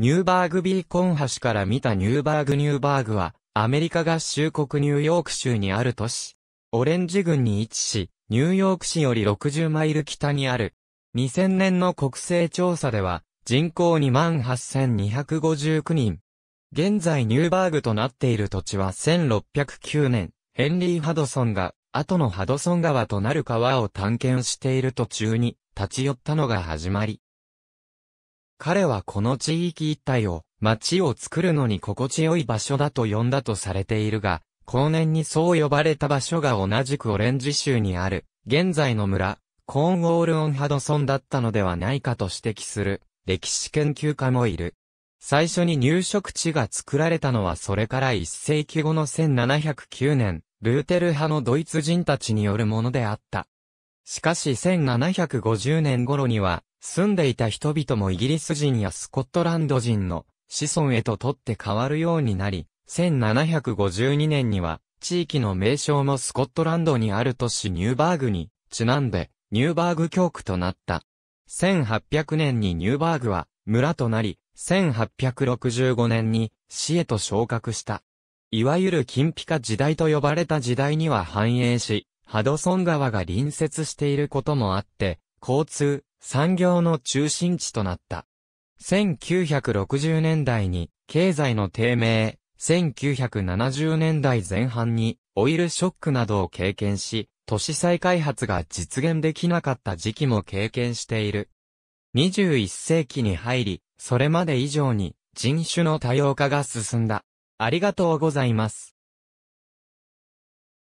ニューバーグビーコン橋から見たニューバーグニューバーグは、アメリカ合衆国ニューヨーク州にある都市。オレンジ郡に位置し、ニューヨーク市より60マイル北にある。2000年の国勢調査では、人口28,259人。現在ニューバーグとなっている土地は1609年、ヘンリー・ハドソンが、後のハドソン川となる川を探検している途中に、立ち寄ったのが始まり。彼はこの地域一帯を町を作るのに心地よい場所だと呼んだとされているが、後年にそう呼ばれた場所が同じくオレンジ州にある、現在の村、コーンウォール・オン・ハドソンだったのではないかと指摘する、歴史研究家もいる。最初に入植地が作られたのはそれから1世紀後の1709年、ルーテル派のドイツ人たちによるものであった。しかし1750年頃には、住んでいた人々もイギリス人やスコットランド人の子孫へと取って変わるようになり、1752年には地域の名称もスコットランドにある都市ニューバーグにちなんでニューバーグ教区となった。1800年にニューバーグは村となり、1865年に市へと昇格した。いわゆる金ピカ時代と呼ばれた時代には繁栄し、ハドソン川が隣接していることもあって、交通、産業の中心地となった。1960年代に経済の低迷、1970年代前半にオイルショックなどを経験し、都市再開発が実現できなかった時期も経験している。21世紀に入り、それまで以上に人種の多様化が進んだ。ありがとうございます。